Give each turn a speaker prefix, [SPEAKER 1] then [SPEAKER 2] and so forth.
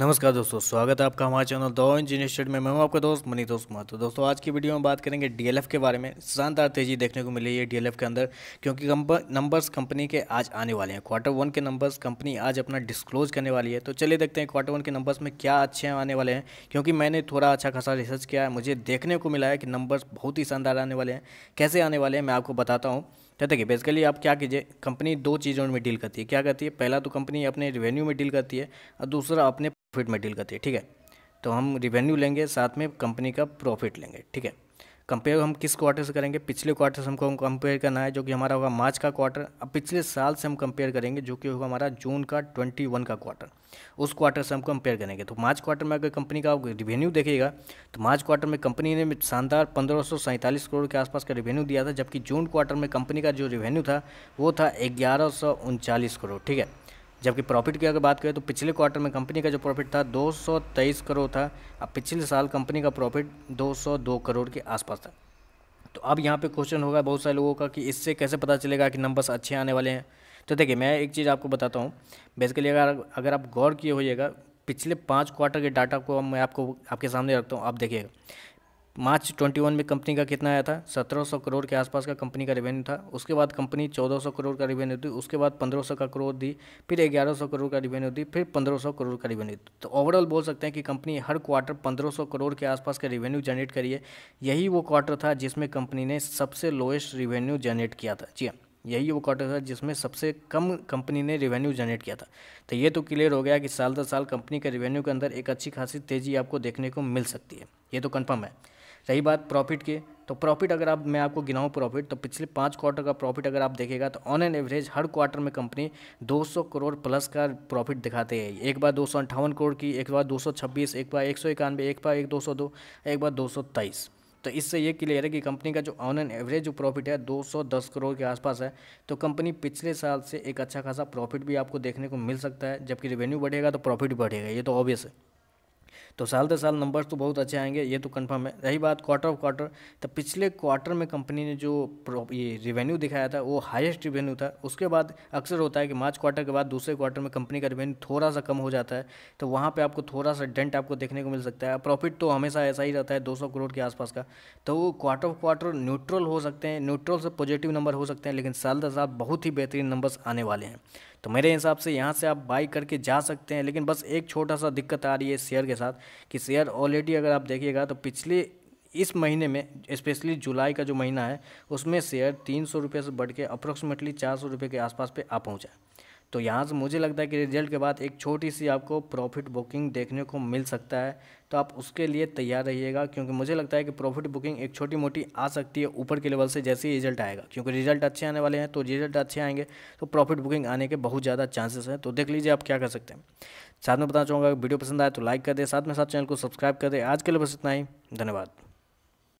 [SPEAKER 1] नमस्कार दोस्तों स्वागत है आपका हमारे चैनल दो इंजीनियर स्टेट में मैं हूं आपका दोस्त मनी दोस्त कुमार तो दोस्तों आज की वीडियो में बात करेंगे डीएलएफ के बारे में शानदार तेजी देखने को मिली है डीएलएफ के अंदर क्योंकि नंबर्स कंपनी के आज आने वाले हैं क्वार्टर वन के नंबर्स कंपनी आज अपना डिस्क्लोज करने वाली है तो चलिए देखते हैं क्वार्टर वन के नंबर्स में क्या अच्छे आने वाले हैं क्योंकि मैंने थोड़ा अच्छा खासा रिसर्च किया है मुझे देखने को मिला है कि नंबर्स बहुत ही शानदार आने वाले हैं कैसे आने वाले हैं मैं आपको बताता हूँ तो देखिए बेसिकली आप क्या कीजिए कंपनी दो चीज़ों में डील करती है क्या करती है पहला तो कंपनी अपने रिवेन्यू में डील करती है और दूसरा अपने प्रॉफिट में डील करती है ठीक है तो हम रिवेन्यू लेंगे साथ में कंपनी का प्रॉफिट लेंगे ठीक है कंपेयर हम किस क्वार्टर से करेंगे पिछले क्वार्टर से हमको कंपेयर करना है जो कि हमारा होगा मार्च का क्वार्टर अब पिछले साल से हम कंपेयर करेंगे जो कि होगा हमारा जून का ट्वेंटी वन का क्वार्टर उस क्वार्टर से हम कंपेयर करेंगे तो मार्च क्वार्टर में अगर कंपनी का रिवेन्यू देखिएगा तो मार्च क्वार्टर में कंपनी ने शानदार पंद्रह करोड़ के आसपास का रिवेन्यू दिया था जबकि जून क्वार्टर में कंपनी का जो रिवेन्यू था वो था ग्यारह करोड़ ठीक है जबकि प्रॉफिट की अगर बात करें तो पिछले क्वार्टर में कंपनी का जो प्रॉफिट था 223 करोड़ था अब पिछले साल कंपनी का प्रॉफिट 202 करोड़ के आसपास था तो अब यहाँ पे क्वेश्चन होगा बहुत सारे लोगों का कि इससे कैसे पता चलेगा कि नंबर्स अच्छे आने वाले हैं तो देखिए मैं एक चीज़ आपको बताता हूँ बेसिकली अगर अगर आप गौर किए होइएगा पिछले पाँच क्वार्टर के डाटा को मैं आपको आपके सामने रखता हूँ आप देखिएगा मार्च 21 में कंपनी का कितना आया था 1700 करोड़ के आसपास का कंपनी का रेवेन्यू था उसके बाद कंपनी 1400 करोड़ का रेवेन्यू दी उसके बाद 1500 का करोड़ दी फिर 1100 करोड़ का रेवेन्यू दी फिर 1500 करोड़ का रेवेन्यू दी तो ओवरऑल बोल सकते हैं कि कंपनी हर क्वार्टर 1500 करोड़ के आसपास का रेवेन्यू जनरेट करिए यही वो क्वार्टर था जिसमें कंपनी ने सबसे लोएस्ट रेवेन्यू जनरेट किया था जी हाँ यही वो क्वार्टर था जिसमें सबसे कम कंपनी ने रेवेन्यू जनरेट किया था तो ये तो क्लियर हो गया कि साल दर साल कंपनी के रेवेन्यू के अंदर एक अच्छी खासी तेज़ी आपको देखने को मिल सकती है ये तो कन्फर्म है रही बात प्रॉफिट की तो प्रॉफिट अगर आप मैं आपको गिनाऊँ प्रॉफिट तो पिछले पाँच क्वार्टर का प्रॉफिट अगर आप देखेगा तो ऑन एन एवरेज हर क्वार्टर में कंपनी 200 करोड़ प्लस का प्रॉफिट दिखाते हैं एक बार दो करोड़ की एक बार 226 एक बार एक सौ इक्यानवे एक बार एक दो सौ दो एक बार दो सौ तेईस तो इससे ये क्लियर है कि कंपनी का जो ऑन एन एवरेज जो प्रॉफिट है दो करोड़ के आसपास है तो कंपनी पिछले साल से एक अच्छा खासा प्रॉफिट भी आपको देखने को मिल सकता है जबकि रेवेन्यू बढ़ेगा तो प्रॉफिट बढ़ेगा ये तो ऑब्वियस है तो साल दर साल नंबर्स तो बहुत अच्छे आएंगे ये तो कन्फर्म है रही बात क्वार्टर ऑफ क्वार्टर तो पिछले क्वार्टर में कंपनी ने जो ये रिवेन्यू दिखाया था वो हाईएस्ट रिवेन्यू था उसके बाद अक्सर होता है कि मार्च क्वार्टर के बाद दूसरे क्वार्टर में कंपनी का रिवेन्यू थोड़ा सा कम हो जाता है तो वहाँ पर आपको थोड़ा सा डेंट आपको देखने को मिल सकता है प्रॉफिट तो हमेशा ऐसा ही रहता है दो करोड़ के आसपास का तो वो क्वार्टर ऑफ क्वार्टर न्यूट्रल हो सकते हैं न्यूट्रल से पॉजिटिव नंबर हो सकते हैं लेकिन साल दर साल बहुत ही बेहतरीन नंबर्स आने वाले हैं तो मेरे हिसाब से यहाँ से आप बाई करके जा सकते हैं लेकिन बस एक छोटा सा दिक्कत आ रही है शेयर के साथ कि शेयर ऑलरेडी अगर आप देखिएगा तो पिछले इस महीने में स्पेशली जुलाई का जो महीना है उसमें शेयर तीन सौ रुपये से बढ़ के अप्रोक्सीमेटली चार सौ रुपये के आसपास पे आ पहुँचा तो यहाँ से मुझे लगता है कि रिजल्ट के बाद एक छोटी सी आपको प्रॉफिट बुकिंग देखने को मिल सकता है तो आप उसके लिए तैयार रहिएगा क्योंकि मुझे लगता है कि प्रॉफिट बुकिंग एक छोटी मोटी आ सकती है ऊपर के लेवल से जैसे ही रिजल्ट आएगा क्योंकि रिजल्ट अच्छे आने वाले हैं तो रिजल्ट अच्छे आएंगे तो प्रॉफिट बुकिंग आने के बहुत ज़्यादा चांसेस हैं तो देख लीजिए आप क्या कर सकते हैं साथ में बताना चाहूँगा वीडियो पसंद आए तो लाइक कर दे साथ में साथ चैनल को सब्सक्राइब कर दे आज के लिए बस इतना ही धन्यवाद